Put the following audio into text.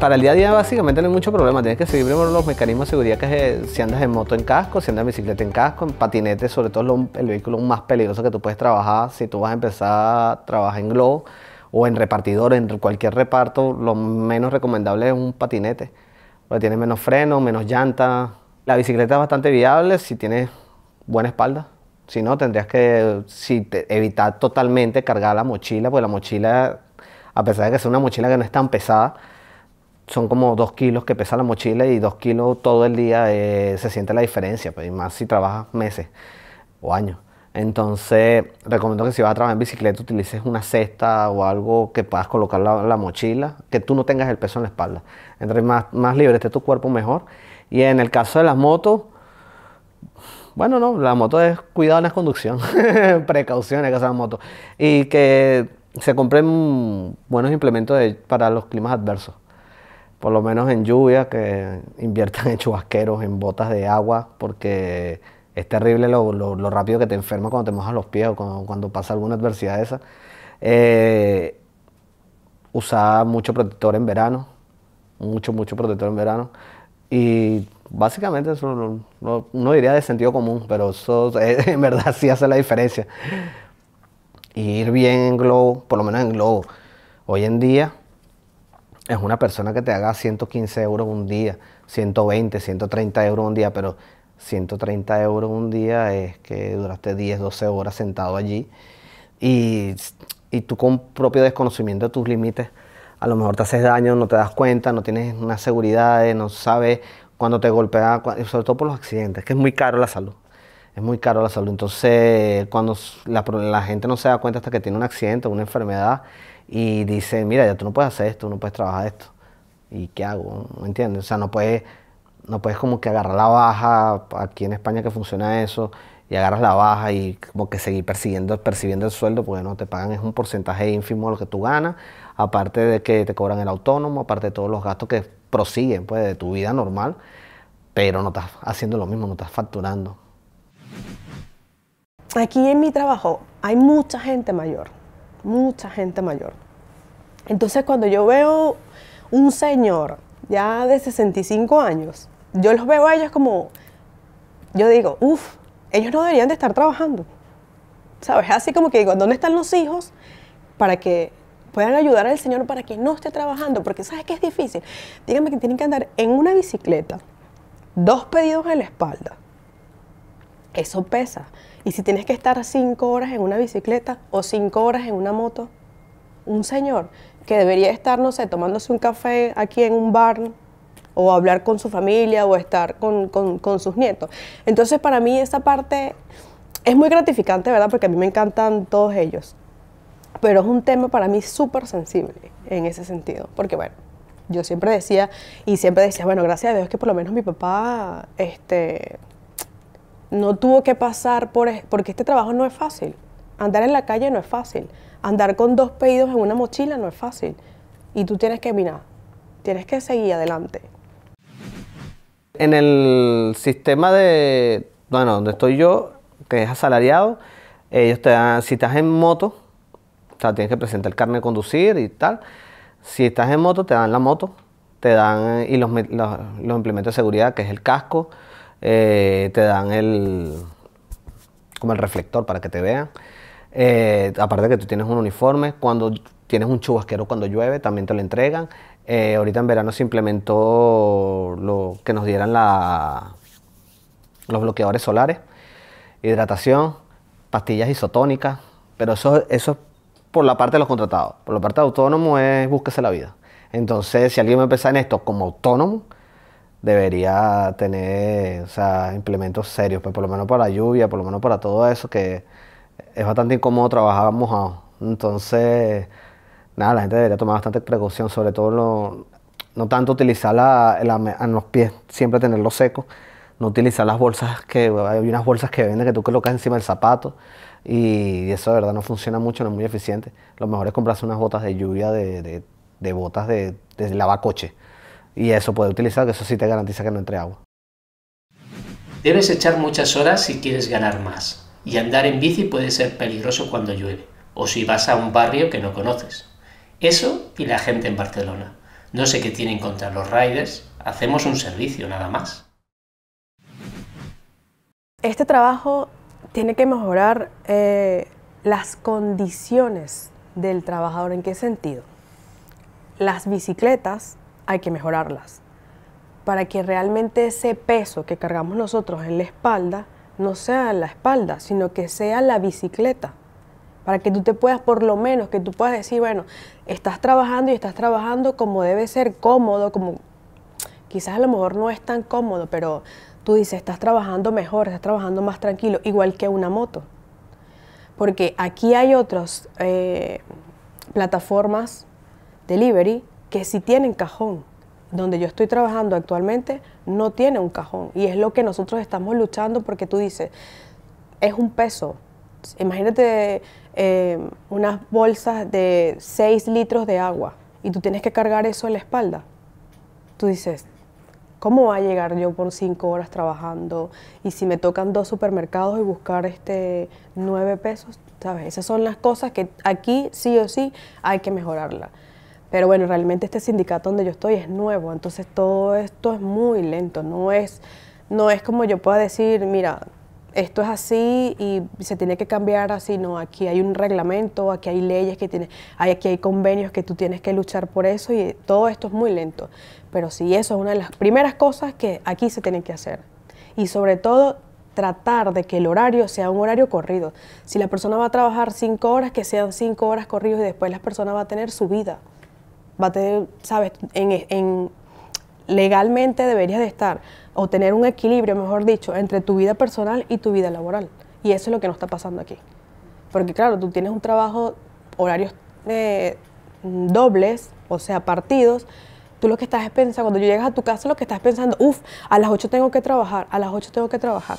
para el día a día básicamente no hay mucho problema. Tienes que seguir primero los mecanismos de seguridad que es, eh, si andas en moto en casco, si andas en bicicleta en casco, en patinete, sobre todo es el vehículo más peligroso que tú puedes trabajar. Si tú vas a empezar a trabajar en globo o en repartidor, en cualquier reparto, lo menos recomendable es un patinete. Porque tiene menos freno, menos llanta. La bicicleta es bastante viable si tienes buena espalda. Si no, tendrías que evitar totalmente cargar la mochila, porque la mochila, a pesar de que sea una mochila que no es tan pesada, son como dos kilos que pesa la mochila y dos kilos todo el día eh, se siente la diferencia, pues, y más si trabajas meses o años. Entonces, recomiendo que si vas a trabajar en bicicleta utilices una cesta o algo que puedas colocar la, la mochila, que tú no tengas el peso en la espalda. Entre más, más libre esté tu cuerpo, mejor. Y en el caso de las motos, bueno, no, la moto es cuidado en la conducción, precauciones que hacen moto. Y que se compren buenos implementos para los climas adversos por lo menos en lluvia, que inviertan en chubasqueros, en botas de agua, porque es terrible lo, rápido que te enfermas cuando te mojas los pies o cuando, pasa alguna adversidad esa. Eh, mucho protector en verano, mucho, mucho protector en verano. Y básicamente eso no, diría de sentido común, pero eso en verdad sí hace la diferencia. ir bien en globo, por lo menos en globo. Hoy en día es una persona que te haga 115 euros un día, 120, 130 euros un día, pero 130 euros un día es que duraste 10, 12 horas sentado allí y, y tú con propio desconocimiento de tus límites, a lo mejor te haces daño, no te das cuenta, no tienes una seguridad, no sabes cuándo te golpea, sobre todo por los accidentes, que es muy caro la salud es muy caro la salud. Entonces, cuando la, gente no se da cuenta hasta que tiene un accidente o una enfermedad y dice, mira, ya tú no puedes hacer esto, no puedes trabajar esto. ¿Y qué hago? ¿No entiendes? O sea, no puedes, no puedes como que agarrar la baja, aquí en España que funciona eso, y agarras la baja y como que seguir persiguiendo, percibiendo el sueldo, porque no te pagan, es un porcentaje ínfimo de lo que tú ganas, aparte de que te cobran el autónomo, aparte de todos los gastos que prosiguen pues, de tu vida normal, pero no estás haciendo lo mismo, no estás facturando aquí en mi trabajo hay mucha gente mayor, mucha gente mayor. Entonces cuando yo veo un señor ya de 65 años, yo los veo a ellos como, yo digo, uff, ellos no deberían de estar trabajando. ¿Sabes? Así como que digo, ¿dónde están los hijos para que puedan ayudar al Señor para que no esté trabajando? Porque sabes que es difícil. Díganme que tienen que andar en una bicicleta, dos pedidos en la espalda, eso pesa. Y si tienes que estar cinco horas en una bicicleta o cinco horas en una moto, un señor que debería estar, no sé, tomándose un café aquí en un bar o hablar con su familia o estar con, sus nietos. Entonces para mí esa parte es muy gratificante, ¿verdad? Porque a mí me encantan todos ellos. Pero es un tema para mí súper sensible en ese sentido. Porque bueno, yo siempre decía y siempre decía, bueno, gracias a Dios que por lo menos mi papá, este, no tuvo que pasar por, porque este trabajo no es fácil. Andar en la calle no es fácil. Andar con dos pedidos en una mochila no es fácil. Y tú tienes que mirar, tienes que seguir adelante. En el sistema de, bueno, donde estoy yo, que es asalariado, ellos te dan, si estás en moto, o sea, tienes que presentar el carnet de conducir y tal. Si estás en moto, te dan la moto, te dan y los implementos de seguridad, que es el casco, eh, te dan el, como el reflector para que te vean. Eh, aparte de que tú tienes un uniforme, cuando tienes un chubasquero cuando llueve, también te lo entregan. Eh, ahorita en verano se implementó lo que nos dieran la, los bloqueadores solares, hidratación, pastillas isotónicas, pero eso, eso es por la parte de los contratados. Por la parte de autónomo es búsquese la vida. Entonces, si alguien me pregunta en esto como autónomo, debería tener implementos serios, pues por lo menos para la lluvia, por lo menos para todo eso, que es bastante incómodo trabajar mojado. Entonces, nada, la gente debería tomar bastante precaución, sobre todo no tanto utilizar la, en los pies, siempre tenerlos secos, no utilizar las bolsas que, hay unas bolsas que venden que tú colocas encima del zapato y eso de verdad no funciona mucho, no es muy eficiente. Lo mejor es comprarse unas botas de lluvia, de, de, botas de lavacoche y eso puede utilizar, que eso sí te garantiza que no entre agua. Debes echar muchas horas si quieres ganar más, y andar en bici puede ser peligroso cuando llueve, o si vas a un barrio que no conoces. Eso y la gente en Barcelona. No sé qué tienen contra los riders, hacemos un servicio nada más. Este trabajo tiene que mejorar eh, las condiciones del trabajador. ¿En qué sentido? Las bicicletas hay que mejorarlas para que realmente ese peso que cargamos nosotros en la espalda no sea la espalda, sino que sea la bicicleta. Para que tú te puedas, por lo menos, que tú puedas decir, bueno, estás trabajando y estás trabajando como debe ser cómodo, como quizás a lo mejor no es tan cómodo, pero tú dices, estás trabajando mejor, estás trabajando más tranquilo, igual que una moto. Porque aquí hay otras eh, plataformas delivery que si tienen cajón. Donde yo estoy trabajando actualmente no tiene un cajón. Y es lo que nosotros estamos luchando porque tú dices, es un peso. Imagínate eh, unas bolsas de 6 litros de agua y tú tienes que cargar eso en la espalda. Tú dices, ¿cómo va a llegar yo por cinco horas trabajando? Y si me tocan dos supermercados y buscar este nueve pesos, ¿sabes? Esas son las cosas que aquí sí o sí hay que mejorarla. Pero bueno, realmente este sindicato donde yo estoy es nuevo, entonces todo esto es muy lento, no es, no es como yo pueda decir, mira, esto es así y se tiene que cambiar así, no, aquí hay un reglamento, aquí hay leyes que tiene hay, aquí hay convenios que tú tienes que luchar por eso y todo esto es muy lento. Pero sí, eso es una de las primeras cosas que aquí se tiene que hacer. Y sobre todo tratar de que el horario sea un horario corrido. Si la persona va a trabajar cinco horas, que sean cinco horas corridos y después la persona va a tener su vida va a tener, sabes, en, legalmente deberías de estar o tener un equilibrio, mejor dicho, entre tu vida personal y tu vida laboral. Y eso es lo que no está pasando aquí. Porque claro, tú tienes un trabajo, horarios eh, dobles, o sea, partidos. Tú lo que estás pensando, cuando llegas a tu casa, lo que estás pensando, uff, a las 8 tengo que trabajar, a las 8 tengo que trabajar.